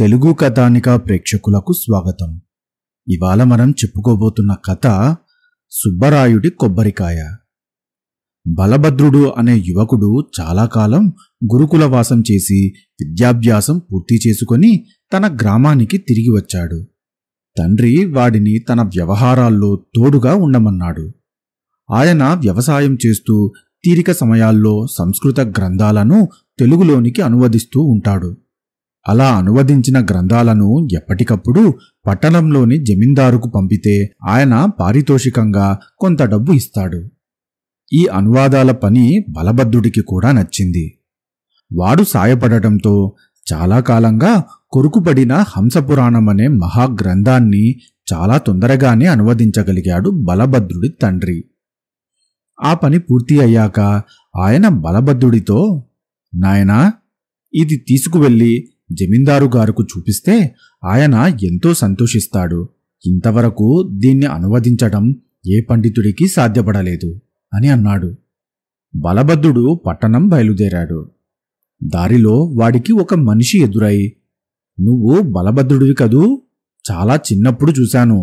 తెలుగు కథానిక ప్రేక్షకులకు స్వాగతం ఇవాళ మనం చెప్పుకోబోతున్న కథ సుబ్బరాయుడి కొబ్బరికాయ బలభద్రుడు అనే యువకుడు చాలా కాలం గురుకుల వాసం చేసి విద్యాభ్యాసం పూర్తి చేసుకొని తన గ్రామానికి తిరిగి వచ్చాడు తండ్రి వాడిని తన వ్యవహారాల్లో తోడుగా ఉండమన్నాడు ఆయన వ్యవసాయం చేస్తూ తీరిక సమయాల్లో సంస్కృత గ్రంథాలను తెలుగులోనికి అనువదిస్తూ ఉంటాడు అలా అనువదించిన గ్రంథాలను ఎప్పటికప్పుడు పట్టణంలోని జమీందారుకు పంపితే ఆయన పారితోషికంగా కొంత డబ్బు ఇస్తాడు ఈ అనువాదాల పని బలభద్రుడికి కూడా నచ్చింది వాడు సాయపడటంతో చాలా కాలంగా కొరుకుపడిన హంసపురాణం అనే మహాగ్రంథాన్ని చాలా తొందరగానే అనువదించగలిగాడు బలభద్రుడి తండ్రి ఆ పని పూర్తి అయ్యాక ఆయన బలభద్రుడితో నాయనా ఇది తీసుకువెళ్ళి జమీందారు గారుకు చూపిస్తే ఆయన ఎంతో సంతోషిస్తాడు ఇంతవరకు దీన్ని అనువదించటం ఏ పండితుడికి సాధ్యపడలేదు అని అన్నాడు బలభద్రుడు పట్టణం బయలుదేరాడు దారిలో వాడికి ఒక మనిషి ఎదురై నువ్వు బలభద్రుడివి కదూ చాలా చిన్నప్పుడు చూశాను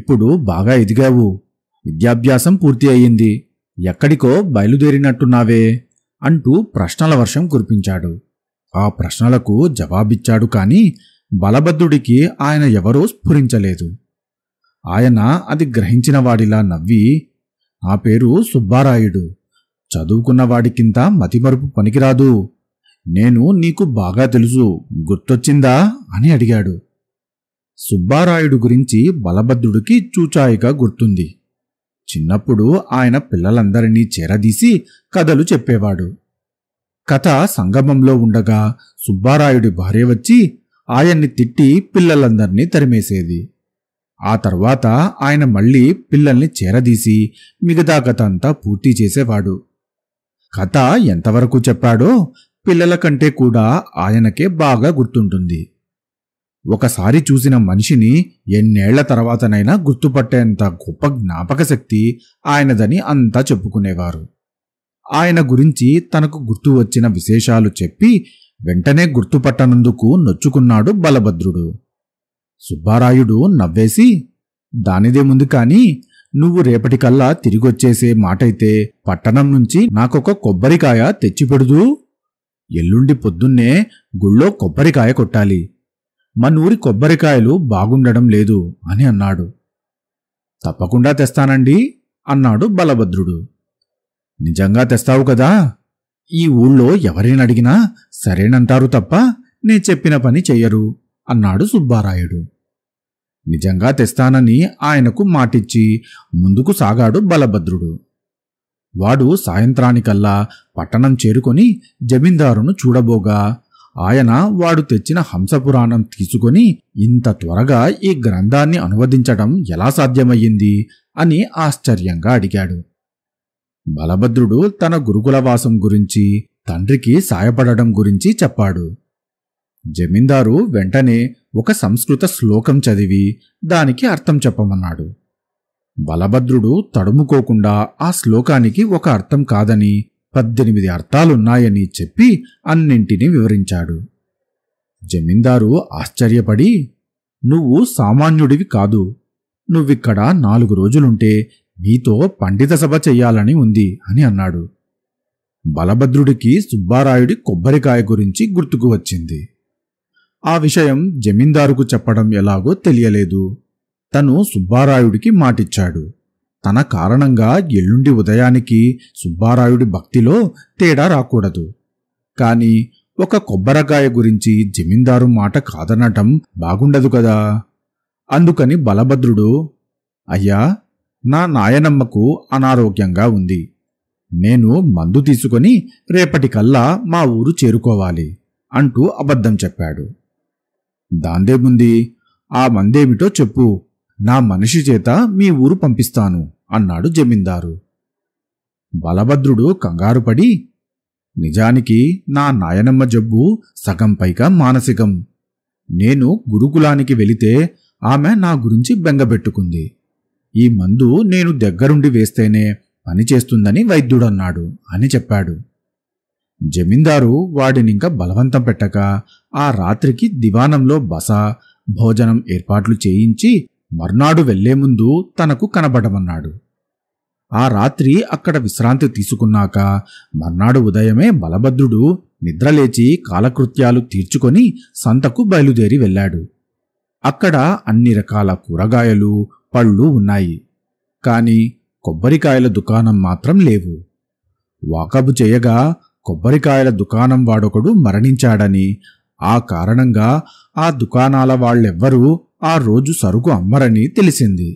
ఇప్పుడు బాగా ఎదిగావు విద్యాభ్యాసం పూర్తి అయ్యింది ఎక్కడికో బయలుదేరినట్టున్నావే అంటూ ప్రశ్నల వర్షం కురిపించాడు ఆ ప్రశ్నలకు జవాబిచ్చాడు కాని బలభద్రుడికి ఆయన ఎవరో స్ఫురించలేదు ఆయన అది గ్రహించిన వాడిలా నవ్వి నా పేరు సుబ్బారాయుడు చదువుకున్నవాడికింత మతిమరుపు పనికిరాదు నేను నీకు బాగా తెలుసు గుర్తొచ్చిందా అని అడిగాడు సుబ్బారాయుడు గురించి బలభద్రుడికి చూచాయిగా గుర్తుంది చిన్నప్పుడు ఆయన పిల్లలందరినీ చేరదీసి కథలు చెప్పేవాడు కథ సంగమంలో ఉండగా సుబ్బారాయుడి భార్య వచ్చి ఆయన్ని తిట్టి పిల్లలందర్నీ తరిమేసేది ఆ తర్వాత ఆయన మళ్ళీ పిల్లల్ని చేరదీసి మిగతా కథ అంతా పూర్తి చేసేవాడు కథ ఎంతవరకు చెప్పాడో పిల్లల కంటే కూడా ఆయనకే బాగా గుర్తుంటుంది ఒకసారి చూసిన మనిషిని ఎన్నేళ్ల తర్వాతనైనా గుర్తుపట్టేంత గొప్ప జ్ఞాపక శక్తి ఆయనదని అంతా చెప్పుకునేవారు ఆయన గురించి తనకు గుర్తు వచ్చిన విశేషాలు చెప్పి వెంటనే గుర్తుపట్టనందుకు నొచ్చుకున్నాడు బలభద్రుడు సుబ్బారాయుడు నవ్వేసి దానిదేముంది కాని నువ్వు రేపటికల్లా తిరిగొచ్చేసే మాటైతే పట్టణం నుంచి నాకొక కొబ్బరికాయ తెచ్చిపెడుదు ఎల్లుండి పొద్దున్నే గుళ్ళో కొబ్బరికాయ కొట్టాలి మనూరి కొబ్బరికాయలు బాగుండడం లేదు అని అన్నాడు తప్పకుండా తెస్తానండి అన్నాడు బలభద్రుడు నిజంగా తెస్తావు కదా ఈ ఊళ్ళో అడిగినా సరేనంటారు తప్ప నే చెప్పిన పని చెయ్యరు అన్నాడు సుబ్బారాయుడు నిజంగా తెస్తానని ఆయనకు మాటిచ్చి ముందుకు సాగాడు బలభద్రుడు వాడు సాయంత్రానికల్లా పట్టణం చేరుకొని జమీందారును చూడబోగా ఆయన వాడు తెచ్చిన హంసపురాణం తీసుకొని ఇంత త్వరగా ఈ గ్రంథాన్ని అనువదించడం ఎలా సాధ్యమయ్యింది అని ఆశ్చర్యంగా అడిగాడు బలభద్రుడు తన గురుకులవాసం గురించి తండ్రికి సాయపడడం గురించి చెప్పాడు జమీందారు వెంటనే ఒక సంస్కృత శ్లోకం చదివి దానికి అర్థం చెప్పమన్నాడు బలభద్రుడు తడుముకోకుండా ఆ శ్లోకానికి ఒక అర్థం కాదని పద్దెనిమిది అర్థాలున్నాయని చెప్పి అన్నింటినీ వివరించాడు జమీందారు ఆశ్చర్యపడి నువ్వు సామాన్యుడివి కాదు నువ్విక్కడ నాలుగు రోజులుంటే మీతో పండిత సభ చెయ్యాలని ఉంది అని అన్నాడు బలభద్రుడికి సుబ్బారాయుడి కొబ్బరికాయ గురించి గుర్తుకు వచ్చింది ఆ విషయం జమీందారుకు చెప్పడం ఎలాగో తెలియలేదు తను సుబ్బారాయుడికి మాటిచ్చాడు తన కారణంగా ఎల్లుండి ఉదయానికి సుబ్బారాయుడి భక్తిలో తేడా రాకూడదు కాని ఒక కొబ్బరికాయ గురించి జమీందారు మాట కాదనటం బాగుండదు కదా అందుకని బలభద్రుడు అయ్యా నా నాయనమ్మకు అనారోగ్యంగా ఉంది నేను మందు తీసుకొని రేపటికల్లా మా ఊరు చేరుకోవాలి అంటూ అబద్ధం చెప్పాడు దాందేముంది ఆ మందేమిటో చెప్పు నా మనిషి చేత మీ ఊరు పంపిస్తాను అన్నాడు జమీందారు బలభద్రుడు కంగారుపడి నిజానికి నా నాయనమ్మ జబ్బు సగం పైగా మానసికం నేను గురుకులానికి వెళితే ఆమె నా గురించి బెంగబెట్టుకుంది ఈ మందు నేను దగ్గరుండి వేస్తేనే పనిచేస్తుందని వైద్యుడన్నాడు అని చెప్పాడు జమీందారు వాడినింక బలవంతం పెట్టక ఆ రాత్రికి దివానంలో బస భోజనం ఏర్పాట్లు చేయించి మర్నాడు వెళ్లే ముందు తనకు కనబడమన్నాడు ఆ రాత్రి అక్కడ విశ్రాంతి తీసుకున్నాక మర్నాడు ఉదయమే బలభద్రుడు నిద్రలేచి కాలకృత్యాలు తీర్చుకొని సంతకు బయలుదేరి వెళ్ళాడు అక్కడ అన్ని రకాల కూరగాయలు పళ్ళు ఉన్నాయి కానీ కొబ్బరికాయల దుకాణం మాత్రం లేవు వాకబు చేయగా కొబ్బరికాయల దుకాణం వాడొకడు మరణించాడని ఆ కారణంగా ఆ దుకాణాల వాళ్ళెవ్వరూ ఆ రోజు సరుకు అమ్మరని తెలిసింది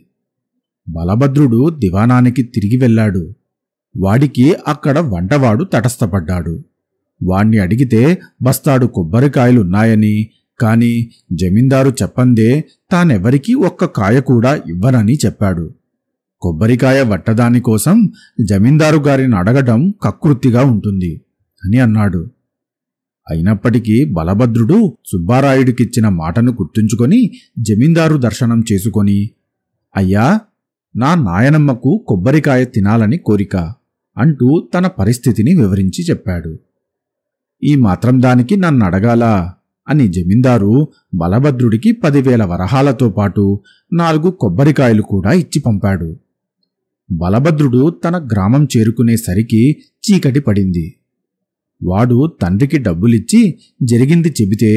బలభద్రుడు దివానానికి తిరిగి వెళ్ళాడు వాడికి అక్కడ వంటవాడు తటస్థపడ్డాడు వాణ్ణి అడిగితే బస్తాడు కొబ్బరికాయలున్నాయని కాని జమీందారు చెప్పందే తానెవరికీ ఒక్క కాయ కూడా ఇవ్వనని చెప్పాడు కొబ్బరికాయ వట్టదానికోసం జమీందారు గారిని అడగడం కకృత్తిగా ఉంటుంది అని అన్నాడు అయినప్పటికీ బలభద్రుడు సుబ్బారాయుడికిచ్చిన మాటను గుర్తుంచుకొని జమీందారు దర్శనం చేసుకొని అయ్యా నా నాయనమ్మకు కొబ్బరికాయ తినాలని కోరిక అంటూ తన పరిస్థితిని వివరించి చెప్పాడు ఈ మాత్రం దానికి నన్ను అడగాలా అని జమీందారు బలభద్రుడికి పదివేల వరహాలతో పాటు నాలుగు కొబ్బరికాయలు కూడా ఇచ్చి పంపాడు బలభద్రుడు తన గ్రామం చేరుకునేసరికి చీకటి పడింది వాడు తండ్రికి డబ్బులిచ్చి జరిగింది చెబితే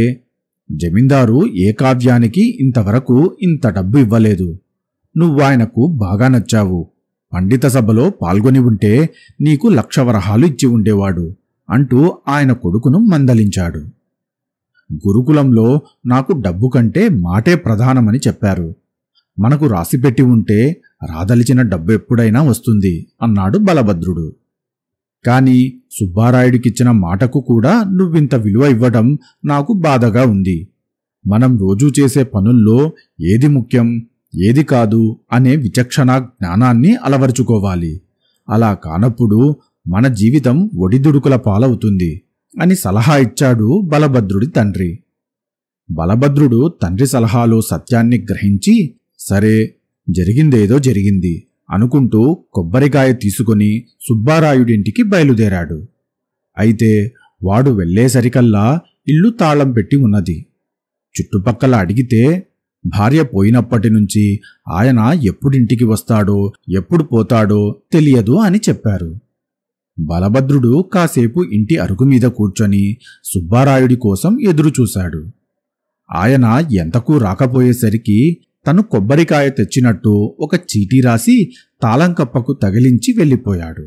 జమీందారు ఏ కావ్యానికి ఇంతవరకు ఇంత డబ్బు ఇవ్వలేదు నువ్వాయనకు బాగా నచ్చావు పండిత సభలో పాల్గొని ఉంటే నీకు లక్ష వరహాలు ఇచ్చి ఉండేవాడు అంటూ ఆయన కొడుకును మందలించాడు గురుకులంలో నాకు డబ్బు కంటే మాటే ప్రధానమని చెప్పారు మనకు రాసిపెట్టి ఉంటే రాదలిచిన డబ్బు ఎప్పుడైనా వస్తుంది అన్నాడు బలభద్రుడు కాని సుబ్బారాయుడికిచ్చిన మాటకు కూడా నువ్వింత విలువ ఇవ్వడం నాకు బాధగా ఉంది మనం రోజూ చేసే పనుల్లో ఏది ముఖ్యం ఏది కాదు అనే విచక్షణ జ్ఞానాన్ని అలవరుచుకోవాలి అలా కానప్పుడు మన జీవితం ఒడిదుడుకుల పాలవుతుంది అని సలహా ఇచ్చాడు బలభద్రుడి తండ్రి బలభద్రుడు తండ్రి సలహాలో సత్యాన్ని గ్రహించి సరే జరిగిందేదో జరిగింది అనుకుంటూ కొబ్బరికాయ తీసుకుని సుబ్బారాయుడింటికి బయలుదేరాడు అయితే వాడు వెళ్లేసరికల్లా ఇల్లు తాళం పెట్టి ఉన్నది చుట్టుపక్కల అడిగితే భార్య పోయినప్పటి నుంచి ఆయన ఎప్పుడింటికి వస్తాడో ఎప్పుడు పోతాడో తెలియదు అని చెప్పారు బలభద్రుడు కాసేపు ఇంటి అరుగు మీద కూర్చొని సుబ్బారాయుడి కోసం ఎదురుచూశాడు ఆయన ఎంతకు రాకపోయేసరికి తను కొబ్బరికాయ తెచ్చినట్టు ఒక చీటీ రాసి తాళంకప్పకు తగిలించి వెళ్ళిపోయాడు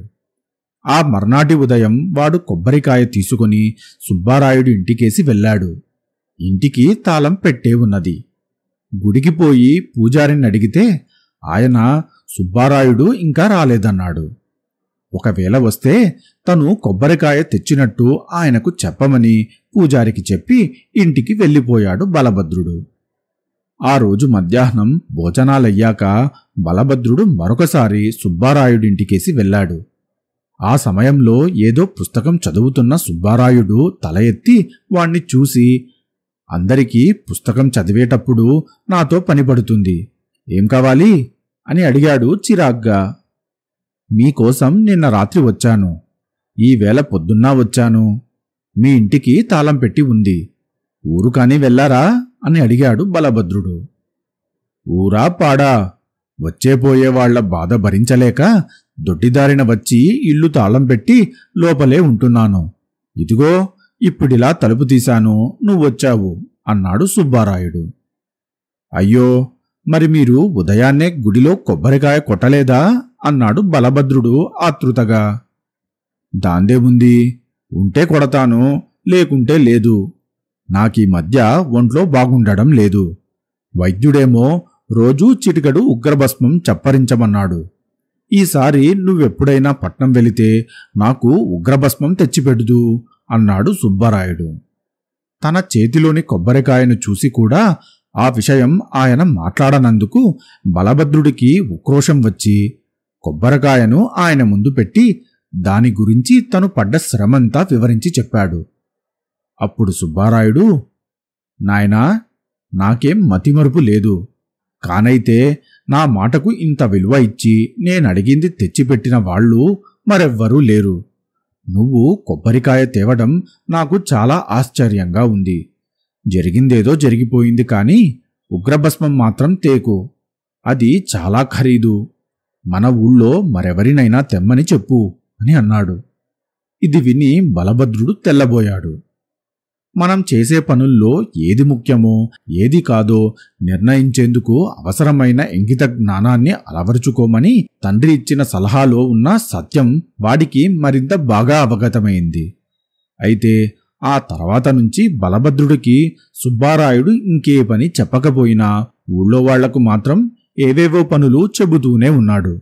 ఆ మర్నాటి ఉదయం వాడు కొబ్బరికాయ తీసుకుని సుబ్బారాయుడి ఇంటికేసి వెళ్ళాడు ఇంటికి తాళం పెట్టే ఉన్నది గుడికి పోయి పూజారిని అడిగితే ఆయన సుబ్బారాయుడు ఇంకా రాలేదన్నాడు ఒకవేళ వస్తే తను కొబ్బరికాయ తెచ్చినట్టు ఆయనకు చెప్పమని పూజారికి చెప్పి ఇంటికి వెళ్ళిపోయాడు బలభద్రుడు ఆ రోజు మధ్యాహ్నం భోజనాలయ్యాక బలభద్రుడు మరొకసారి సుబ్బారాయుడింటికేసి వెళ్ళాడు ఆ సమయంలో ఏదో పుస్తకం చదువుతున్న సుబ్బారాయుడు తల ఎత్తి వాణ్ణి చూసి అందరికీ పుస్తకం చదివేటప్పుడు నాతో పనిపడుతుంది ఏం కావాలి అని అడిగాడు చిరాగ్గా మీకోసం నిన్న రాత్రి వచ్చాను ఈవేళ పొద్దున్నా వచ్చాను మీ ఇంటికి తాళం పెట్టి ఉంది ఊరు కాని వెళ్ళారా అని అడిగాడు బలభద్రుడు ఊరా పాడా వచ్చేపోయేవాళ్ల బాధ భరించలేక దొడ్డిదారిన వచ్చి ఇల్లు తాళం పెట్టి లోపలే ఉంటున్నాను ఇదిగో ఇప్పుడిలా తలుపు తీశాను నువ్వొచ్చావు అన్నాడు సుబ్బారాయుడు అయ్యో మరి మీరు ఉదయాన్నే గుడిలో కొబ్బరికాయ కొట్టలేదా అన్నాడు బలభద్రుడు ఆతృతగా దాందేముంది ఉంటే కొడతాను లేకుంటే లేదు నాకీ మధ్య ఒంట్లో బాగుండడం లేదు వైద్యుడేమో రోజూ చిటికడు ఉగ్రభస్మం చప్పరించమన్నాడు ఈసారి నువ్వెప్పుడైనా పట్నం వెళితే నాకు ఉగ్రభస్మం తెచ్చిపెడుదు అన్నాడు సుబ్బరాయుడు తన చేతిలోని కొబ్బరికాయను చూసి కూడా ఆ విషయం ఆయన మాట్లాడనందుకు బలభద్రుడికి ఉక్రోషం వచ్చి కొబ్బరికాయను ఆయన ముందు పెట్టి దాని గురించి తను పడ్డ శ్రమంతా వివరించి చెప్పాడు అప్పుడు సుబ్బారాయుడు నాయనా నాకేం మతిమరుపు లేదు కానైతే నా మాటకు ఇంత విలువ ఇచ్చి నేనడిగింది తెచ్చిపెట్టిన వాళ్ళు మరెవ్వరూ లేరు నువ్వు కొబ్బరికాయ తేవడం నాకు చాలా ఆశ్చర్యంగా ఉంది జరిగిందేదో జరిగిపోయింది కానీ ఉగ్రభస్మం మాత్రం తేకు అది చాలా ఖరీదు మన ఊళ్ళో మరెవరినైనా తెమ్మని చెప్పు అని అన్నాడు ఇది విని బలభద్రుడు తెల్లబోయాడు మనం చేసే పనుల్లో ఏది ముఖ్యమో ఏది కాదో నిర్ణయించేందుకు అవసరమైన ఇంగిత జ్ఞానాన్ని అలవరుచుకోమని తండ్రి ఇచ్చిన సలహాలో ఉన్న సత్యం వాడికి మరింత బాగా అవగతమైంది అయితే ఆ తర్వాత నుంచి బలభద్రుడికి సుబ్బారాయుడు ఇంకే పని చెప్పకపోయినా ఊళ్ళో వాళ్లకు మాత్రం ఏవేవో పనులు చెబుతూనే ఉన్నాడు